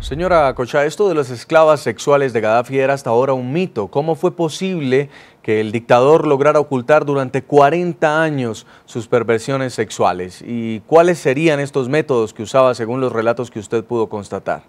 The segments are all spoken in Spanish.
Señora Cocha, esto de las esclavas sexuales de Gaddafi era hasta ahora un mito. ¿Cómo fue posible que el dictador lograra ocultar durante 40 años sus perversiones sexuales? ¿Y cuáles serían estos métodos que usaba según los relatos que usted pudo constatar?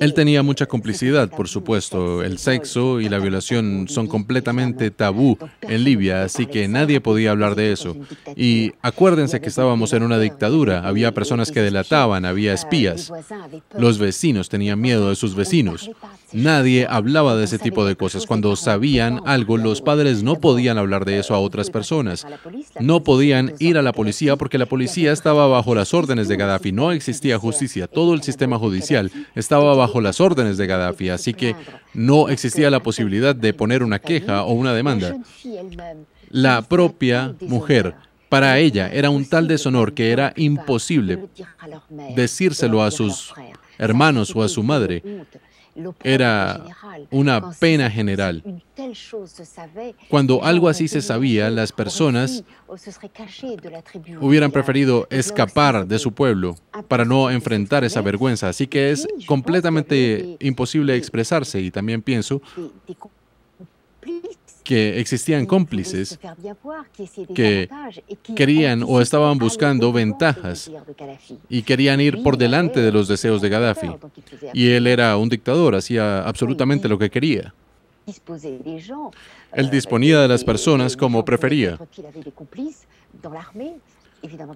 Él tenía mucha complicidad, por supuesto. El sexo y la violación son completamente tabú en Libia, así que nadie podía hablar de eso. Y acuérdense que estábamos en una dictadura, había personas que delataban, había espías. Los vecinos tenían miedo de sus vecinos. Nadie hablaba de ese tipo de cosas. Cuando sabían algo, los padres no podían hablar de eso a otras personas. No podían ir a la policía porque la policía estaba bajo las órdenes de Gaddafi. No existía justicia. Todo el sistema judicial estaba bajo las órdenes de Gaddafi. Así que no existía la posibilidad de poner una queja o una demanda. La propia mujer para ella era un tal deshonor que era imposible decírselo a sus hermanos o a su madre era una pena general. Cuando algo así se sabía, las personas hubieran preferido escapar de su pueblo para no enfrentar esa vergüenza. Así que es completamente imposible expresarse y también pienso que existían cómplices que querían o estaban buscando ventajas y querían ir por delante de los deseos de Gaddafi. Y él era un dictador, hacía absolutamente lo que quería. Él disponía de las personas como prefería.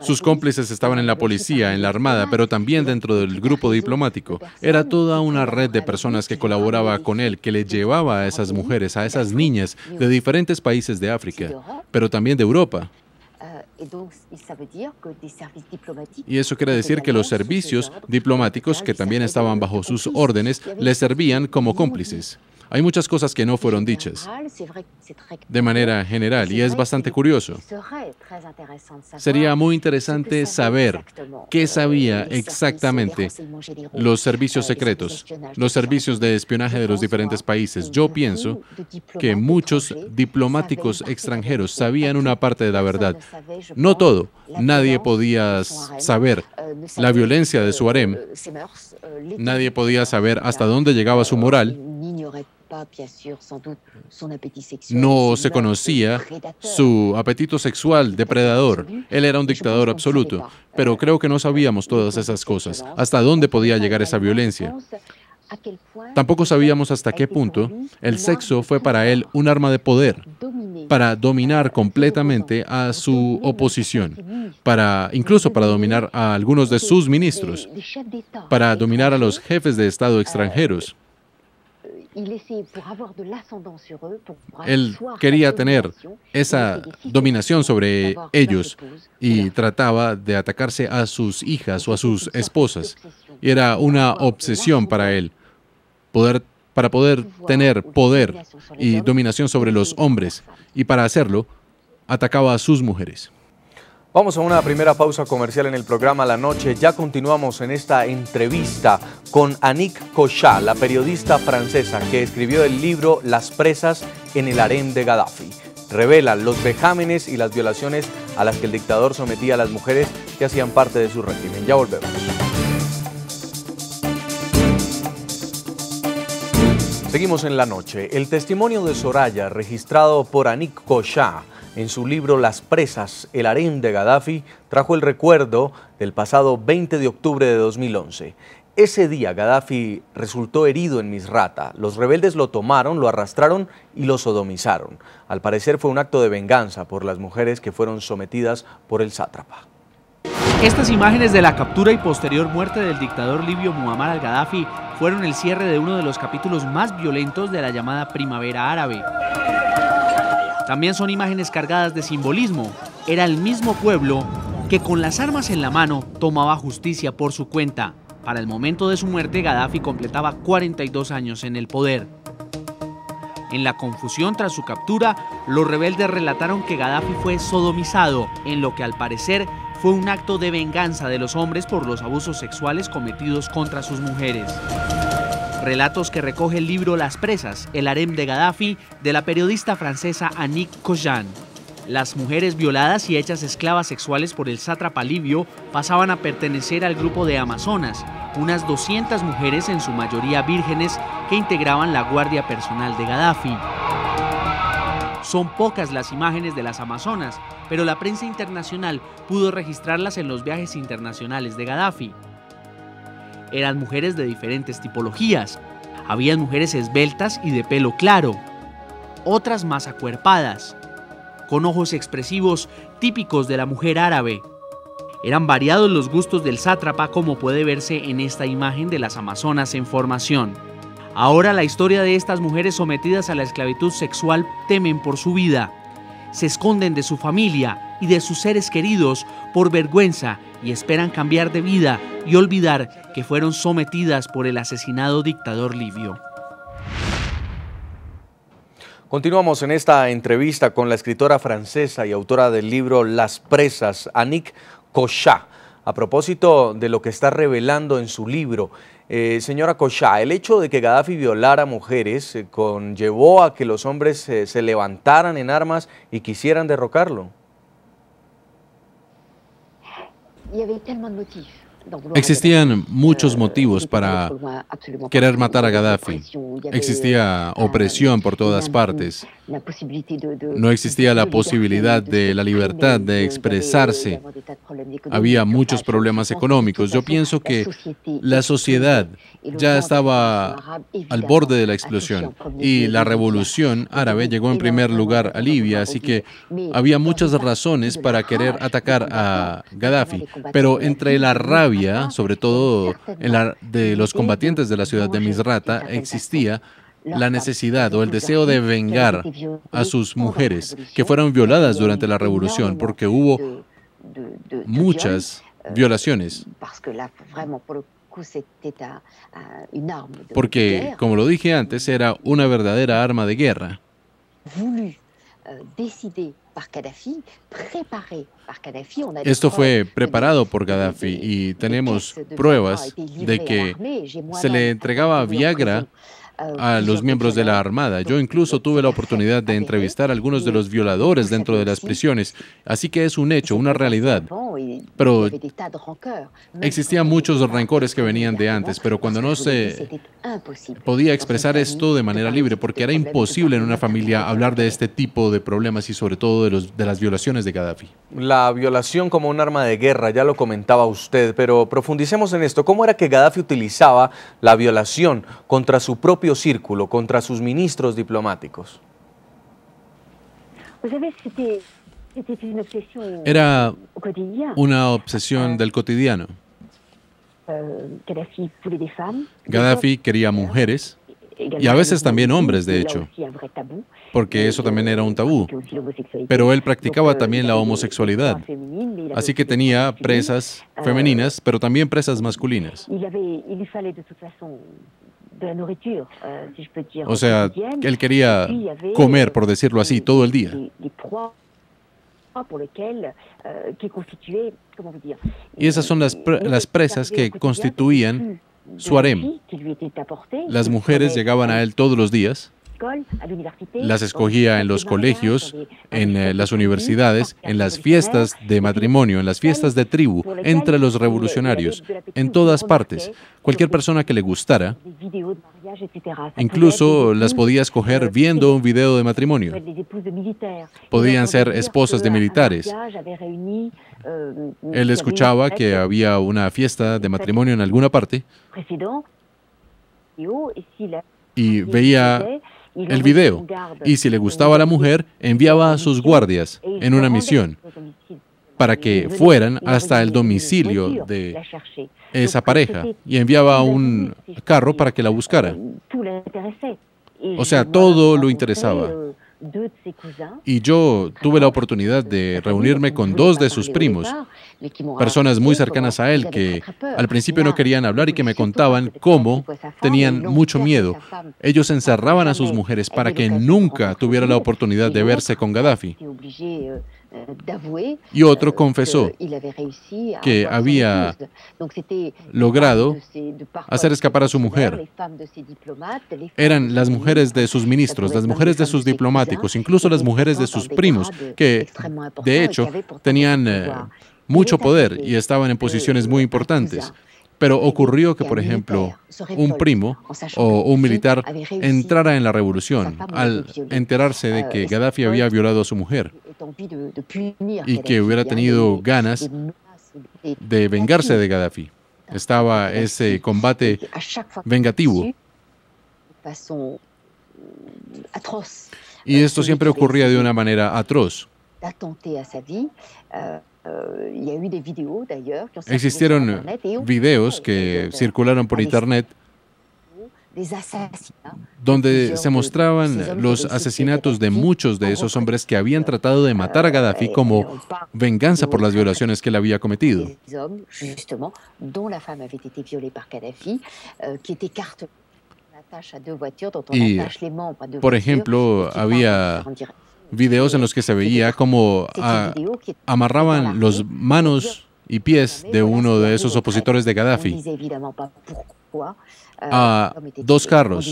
Sus cómplices pues, estaban en la pues, pues, policía, en la armada, pero también dentro del grupo diplomático. Era toda una red de personas que colaboraba con él, que le llevaba a esas mujeres, a esas niñas de diferentes países de África, pero también de Europa. Eh, y eso quiere decir que los servicios diplomáticos, que también estaban bajo sus órdenes, le servían como cómplices. Hay muchas cosas que no este fueron dichas de manera general y es este bastante curioso. Sería muy interesante saber qué sabía exactamente los servicios secretos, los servicios de espionaje de los diferentes países. Yo pienso que muchos diplomáticos extranjeros sabían una parte de la verdad. No todo. Nadie podía saber eh, la violencia de su harem. Eh, eh, nadie podía saber hasta dónde llegaba su moral no se conocía su apetito sexual depredador. Él era un dictador absoluto, pero euh, creo que no sabíamos todas esas cosas, hasta dónde podía llegar esa violencia. Tampoco sabíamos hasta qué punto el sexo fue para él un arma de poder, para dominar completamente a su oposición, para incluso para dominar a algunos de sus ministros, para dominar a los jefes de Estado euh, extranjeros. Él quería tener esa dominación sobre ellos y trataba de atacarse a sus hijas o a sus esposas. Era una obsesión para él poder, para poder tener poder y dominación sobre los hombres y para hacerlo atacaba a sus mujeres. Vamos a una primera pausa comercial en el programa La Noche. Ya continuamos en esta entrevista con Annick Cochat, la periodista francesa que escribió el libro Las presas en el Harén de Gaddafi. Revela los vejámenes y las violaciones a las que el dictador sometía a las mujeres que hacían parte de su régimen. Ya volvemos. Seguimos en la noche. El testimonio de Soraya, registrado por Annick Cochat, en su libro Las presas, el harén de Gaddafi, trajo el recuerdo del pasado 20 de octubre de 2011. Ese día Gaddafi resultó herido en Misrata. Los rebeldes lo tomaron, lo arrastraron y lo sodomizaron. Al parecer fue un acto de venganza por las mujeres que fueron sometidas por el sátrapa. Estas imágenes de la captura y posterior muerte del dictador libio Muammar al-Gaddafi fueron el cierre de uno de los capítulos más violentos de la llamada Primavera Árabe. También son imágenes cargadas de simbolismo. Era el mismo pueblo que con las armas en la mano tomaba justicia por su cuenta. Para el momento de su muerte, Gaddafi completaba 42 años en el poder. En la confusión tras su captura, los rebeldes relataron que Gaddafi fue sodomizado, en lo que al parecer fue un acto de venganza de los hombres por los abusos sexuales cometidos contra sus mujeres relatos que recoge el libro Las presas, el harem de Gaddafi, de la periodista francesa Annick Cojan. Las mujeres violadas y hechas esclavas sexuales por el sátrapa libio pasaban a pertenecer al grupo de Amazonas, unas 200 mujeres en su mayoría vírgenes que integraban la guardia personal de Gaddafi. Son pocas las imágenes de las Amazonas, pero la prensa internacional pudo registrarlas en los viajes internacionales de Gaddafi eran mujeres de diferentes tipologías. Habían mujeres esbeltas y de pelo claro, otras más acuerpadas, con ojos expresivos típicos de la mujer árabe. Eran variados los gustos del sátrapa como puede verse en esta imagen de las Amazonas en formación. Ahora la historia de estas mujeres sometidas a la esclavitud sexual temen por su vida, se esconden de su familia y de sus seres queridos por vergüenza y esperan cambiar de vida y olvidar que fueron sometidas por el asesinado dictador libio. Continuamos en esta entrevista con la escritora francesa y autora del libro Las presas, Annick Cochat, a propósito de lo que está revelando en su libro. Eh, señora Cochat, el hecho de que Gaddafi violara mujeres eh, conllevó a que los hombres eh, se levantaran en armas y quisieran derrocarlo. Existían muchos eh, motivos para querer matar a Gaddafi. Existía opresión por todas partes. No existía la posibilidad de la libertad de expresarse. Había muchos problemas económicos. Yo pienso que la sociedad ya estaba al borde de la explosión y la revolución árabe llegó en primer lugar a Libia, así que había muchas razones para querer atacar a Gaddafi. Pero entre la rabia, sobre todo de los combatientes de la ciudad de Misrata, existía la necesidad o el deseo de vengar a sus mujeres que fueron violadas durante la revolución, porque hubo muchas violaciones. Porque, como lo dije antes, era una verdadera arma de guerra. Esto fue preparado por Gaddafi y tenemos pruebas de que se le entregaba Viagra a los miembros de la Armada. Yo incluso tuve la oportunidad de entrevistar a algunos de los violadores dentro de las prisiones, así que es un hecho, una realidad pero existían muchos rencores que venían de antes, pero cuando no se podía expresar esto de manera libre, porque era imposible en una familia hablar de este tipo de problemas y sobre todo de, los, de las violaciones de Gaddafi. La violación como un arma de guerra, ya lo comentaba usted, pero profundicemos en esto. ¿Cómo era que Gaddafi utilizaba la violación contra su propio círculo, contra sus ministros diplomáticos? Pues era una obsesión del cotidiano. Gaddafi quería mujeres y a veces también hombres, de hecho, porque eso también era un tabú. Pero él practicaba también la homosexualidad, así que tenía presas femeninas, pero también presas masculinas. O sea, él quería comer, por decirlo así, todo el día. Euh, y esas son las, las presas que constituían su harem. Las mujeres llegaban a él todos los días las escogía en los colegios, en las universidades, en las fiestas de matrimonio, en las fiestas de tribu, entre los revolucionarios, en todas partes. Cualquier persona que le gustara, incluso las podía escoger viendo un video de matrimonio. Podían ser esposas de militares. Él escuchaba que había una fiesta de matrimonio en alguna parte y veía el video y si le gustaba a la mujer, enviaba a sus guardias en una misión para que fueran hasta el domicilio de esa pareja y enviaba un carro para que la buscara. O sea, todo lo interesaba. Y yo tuve la oportunidad de reunirme con dos de sus primos, personas muy cercanas a él que al principio no querían hablar y que me contaban cómo tenían mucho miedo. Ellos encerraban a sus mujeres para que nunca tuviera la oportunidad de verse con Gaddafi y otro euh, confesó que había logrado hacer escapar a su mujer. Eran las mujeres de sus ministros, las mujeres de sus diplomáticos, incluso las mujeres de sus primos, que de hecho tenían eh, mucho poder y estaban en posiciones muy importantes. Pero ocurrió que, por ejemplo, un primo o un militar entrara en la revolución al enterarse de que euh, Gaddafi había violado a su mujer y que hubiera tenido ganas de vengarse de Gaddafi. Estaba ese combate vengativo. Euh, y euh, esto siempre ocurría de una manera atroz. Euh, Existieron videos que circularon por Internet donde se mostraban los asesinatos de muchos de esos hombres que habían tratado de matar a Gaddafi como venganza por las violaciones que él había cometido. Y, por ejemplo, había videos en los que se veía cómo ah, amarraban las manos y pies de uno de esos opositores de Gaddafi a eh, ah, dos carros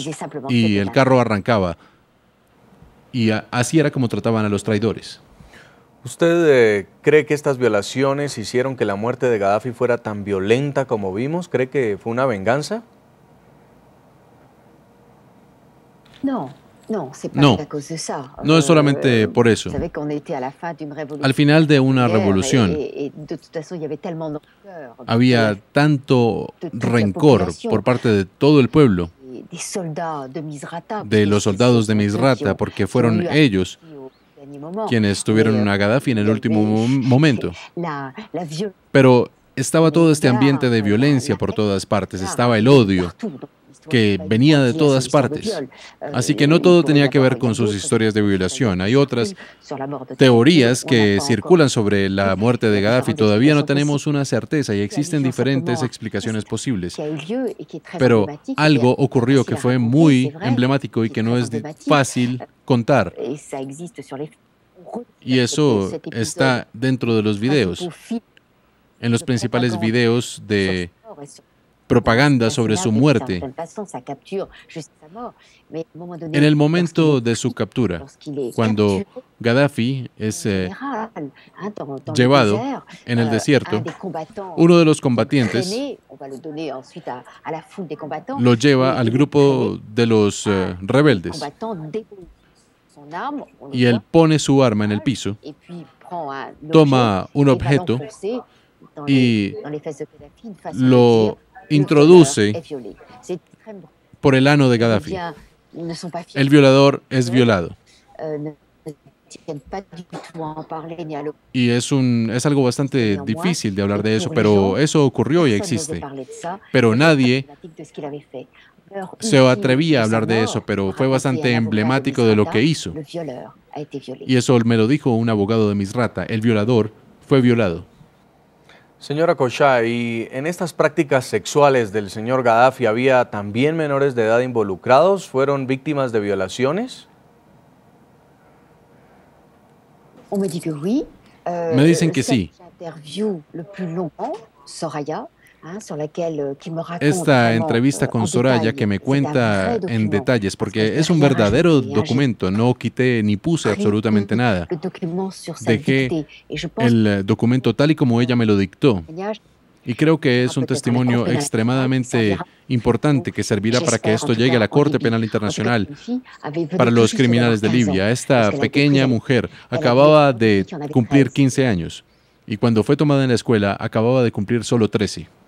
y el carro arrancaba. Y así era como trataban a los traidores. ¿Usted eh, cree que estas violaciones hicieron que la muerte de Gaddafi fuera tan violenta como vimos? ¿Cree que fue una venganza? No, no, no, es eh, solamente eh, por eso. Al final de una eh, revolución había tanto rencor por parte de todo el pueblo, de los soldados de Misrata, porque fueron ellos quienes tuvieron una Gaddafi en el último momento. Pero estaba todo este ambiente de violencia por todas partes, estaba el odio que venía de todas partes. Así que no todo tenía que ver con sus historias de violación. Hay otras teorías que circulan sobre la muerte de Gaddafi. Todavía no tenemos una certeza y existen diferentes explicaciones posibles. Pero algo ocurrió que fue muy emblemático y que no es fácil contar. Y eso está dentro de los videos, en los principales videos de propaganda sobre su muerte en el momento de su captura, cuando Gaddafi es eh, ah, llevado en el eh, desierto, uno de los combatientes lo lleva al grupo de los ah, eh, rebeldes y él pone su arma en el ah, piso, toma un objeto y lo introduce por el ano de Gaddafi. El violador es violado. Y es, un, es algo bastante difícil de hablar de eso, pero eso ocurrió y existe. Pero nadie se atrevía a hablar de eso, pero fue bastante emblemático de lo que hizo. Y eso me lo dijo un abogado de Misrata, el violador fue violado. Señora Cochá, ¿y en estas prácticas sexuales del señor Gaddafi había también menores de edad involucrados? ¿Fueron víctimas de violaciones? Me dicen euh, que sí. Ah, esta entrevista con Soraya que me cuenta en detalles, porque es un verdadero documento, no quité ni puse absolutamente nada. Dejé el documento tal y como ella me lo dictó. Y creo que es un testimonio extremadamente importante que servirá para que esto llegue a la Corte Penal Internacional para los criminales de Libia. Esta pues, pequeña mujer acababa de cumplir 15 años y cuando fue tomada en la escuela acababa de cumplir solo 13.